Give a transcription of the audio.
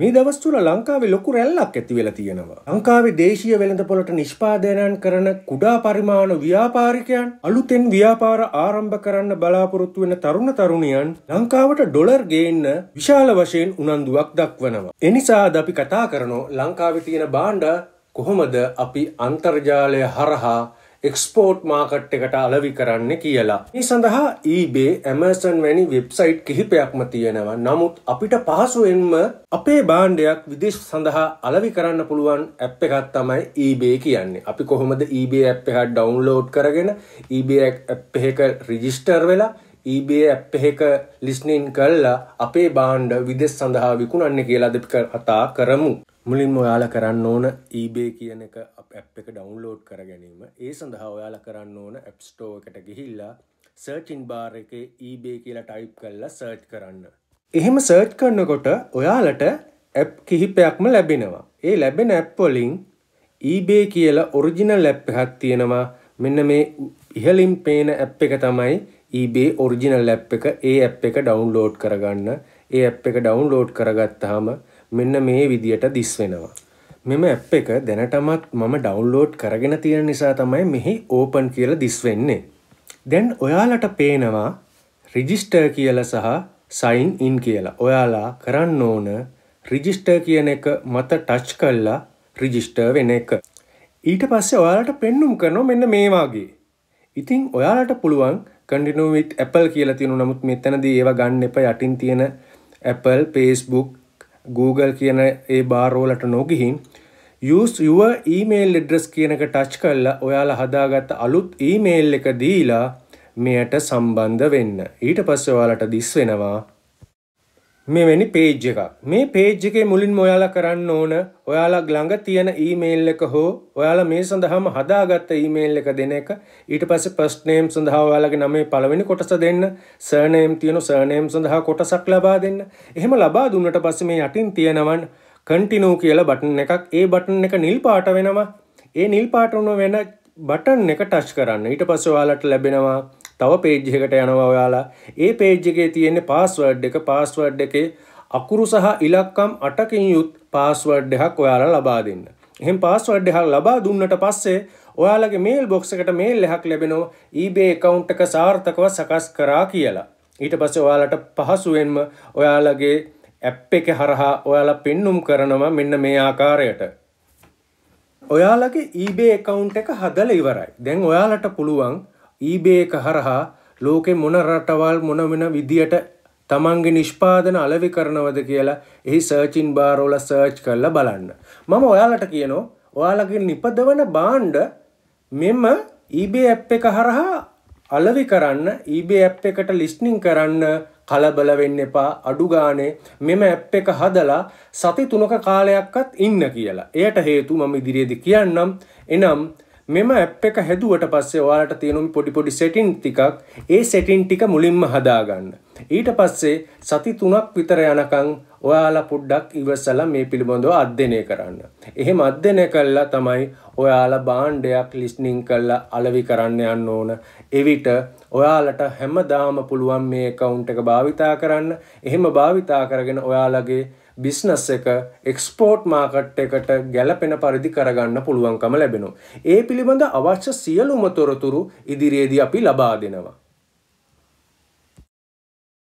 මේ දවස්තුර ලංකාවේ ලොකු රැල්ලක් ඇති වෙලා තියෙනවා. ලංකාවේ දේශීය වෙළඳපොළට නිෂ්පාදනයන් කරන කුඩා පරිමාණ ව්‍යාපාරිකයන් අලුතෙන් ව්‍යාපාර ආරම්භ කරන්න බලාපොරොත්තු වෙන තරුණ තරුණියන් ලංකාවට ඩොලර් ගේන්න විශාල වශයෙන් උනන්දුවක් දක්වනවා. එනිසා අද අපි කතා කරනෝ ලංකාවේ තියෙන භාණ්ඩ කොහොමද අපි අන්තර්ජාලය හරහා එක්ස්පෝට් මාකට් එකට අලවි කරන්න කියලා. මේ සඳහා eBay, Amazon වැනි වෙබ්සයිට් කිහිපයක්ම තියෙනවා. නමුත් අපිට පහසුවෙන්ම අපේ භාණ්ඩයක් විදේශ සඳහා අලවි කරන්න පුළුවන් ඇප් එකක් තමයි eBay කියන්නේ. අපි කොහොමද eBay ඇප් එකක් ඩවුන්ලෝඩ් කරගෙන eBay ඇප් එක රෙජිස්ටර් වෙලා eBay app එකක ලිස්නින් කළා අපේ භාණ්ඩ විදෙස් සඳහා විකුණන්න කියලා අපි කතා කරමු. මුලින්ම ඔයාලා කරන්න ඕන eBay කියන එක app එක ඩවුන්ලෝඩ් කර ගැනීම. ඒ සඳහා ඔයාලා කරන්න ඕන App Store එකට ගිහිල්ලා search in bar එකේ eBay කියලා type කරලා search කරන්න. එහෙම search කරනකොට ඔයාලට app කිහිපයක්ම ලැබෙනවා. ඒ ලැබෙන app වලින් eBay කියලා original app එකක් තියෙනවා. මෙන්න මේ ඉහලින් පේන app එක තමයි eBay ඔරිජිනල් ඇප් එක ඒ ඇප් එක ඩවුන්ලෝඩ් කරගන්න ඒ ඇප් එක ඩවුන්ලෝඩ් කරගත්තාම මෙන්න මේ විදියට දිස් වෙනවා මෙම ඇප් එක දැනටමත් මම ඩවුන්ලෝඩ් කරගෙන තියෙන නිසා තමයි මෙහි ඕපන් කියලා දිස් වෙන්නේ දැන් ඔයාලට පේනවා රිජිස්ටර් කියලා සහ සයින් ඉන් කියලා ඔයාලා කරන්න ඕන රිජිස්ටර් කියන එක මත ටච් කල්ලා රිජිස්ටර් වෙන එක ඊට පස්සේ ඔයාලට පෙන්නුම් කරනවා මෙන්න මේවාගේ ඉතිං ඔයාලට පුළුවන් කඩිනුවිට Apple කියලා තියෙනු නමුත් මෙතනදී ඒවා ගන්න එප යටින් තියෙන Apple Facebook Google කියන ඒ බාරෝලට නොගිහින් use your email address කියනක ටච් කරලා ඔයාලා හදාගත්ත අලුත් email එක දීලා මෙයට සම්බන්ධ වෙන්න. ඊට පස්සේ ඔයාලට දිස් වෙනවා මෙවැනි පේජ් එකක් මේ පේජ් එකේ මුලින්ම ඔයාලා කරන්න ඕන ඔයාලා ළඟ තියෙන ඊමේල් එක හෝ ඔයාලා මේ සඳහාම හදාගත්ත ඊමේල් එක දෙන එක ඊට පස්සේ ෆස්ට් නේම් සඳහා ඔයාලගේ නමේ පළවෙනි කොටස දෙන්න සර්නේම් තියෙන සර්නේම් සඳහා කොටසක් ලබා දෙන්න එහෙම ලබා දුන්නට පස්සේ මේ යටින් තියෙනවන් කන්ටිනියු කියලා බටන් එකක් ඒ බටන් එක නිල් පාට වෙනවා ඒ නිල් පාට වෙන බටන් එක ටච් කරන්න ඊට පස්සේ ඔයාලට ලැබෙනවා තව පේජ් එකට යනවා ඔයාලා ඒ පේජ් එකේ තියෙන්නේ පාස්වර්ඩ් එක පාස්වර්ඩ් එකේ අකුරු සහ ඉලක්කම් අටකින් යුත් පාස්වර්ඩ් එකක් ඔයාලා ලබා දෙන්න. එහෙන් පාස්වර්ඩ් එකක් ලබා දුන්නට පස්සේ ඔයාලගේ මේල් බොක්ස් එකට මේල් එකක් ලැබෙනවා eBay account එක සාර්ථකව සකස් කරා කියලා. ඊට පස්සේ ඔයාලට පහසුවෙන්ම ඔයාලගේ ඇප් එක හරහා ඔයාලා පෙන්눔 කරනවා මෙන්න මේ ආකාරයට. ඔයාලගේ eBay account එක හදලා ඉවරයි. දැන් ඔයාලට පුළුවන් ඊබේ එක හරහා ලෝකෙ මොන රටවල් මොන වෙන විදියට තමන්ගේ නිෂ්පාදන අලවි කරනවද කියලා එහි සර්චින් බාරෝල සර්ච් කරලා බලන්න. මම ඔයාලට කියනෝ ඔයාලගේ නිපදවන බාණ්ඩ මෙම eBay app එක හරහා අලවි කරන්න eBay app එකට ලිස්ටිං කරන්න කලබල වෙන්න එපා අඩු ගානේ මෙම app එක හදලා සති තුනක කාලයක්වත් ඉන්න කියලා. එයට හේතු මම ඉදිරියේදී කියන්නම්. එනම් මෙම ඇප් එක හැදුවට පස්සේ ඔයාලට තියෙනුම් පොඩි පොඩි සෙටින් ටිකක් ඒ සෙටින් ටික මුලින්ම හදාගන්න ඊට පස්සේ සති තුනක් විතර යනකං ඔයාලා පුඩ්ඩක් ඉවසලා මේ පිළිබඳව අධ්‍යයනය කරන්න. එහෙම අධ්‍යයනය කළා තමයි ඔයාලා බාණ්ඩයක් ලිස්නින් කරලා අලෙවි කරන්න යන්න ඕන. එවිට ඔයාලට හැමදාම පුළුවන් මේ account එක භාවිතා කරන්න. එහෙම භාවිතා කරගෙන ඔයාලගේ බිස්නස් එක එක්ස්පෝට් මාකට් එකට ගැලපෙන පරිදි කරගන්න පුළුවන්කම ලැබෙනවා. ඒ පිළිබඳ අවශ්‍ය සියලුම තොරතුරු ඉදිරියේදී අපි ලබා දෙනවා.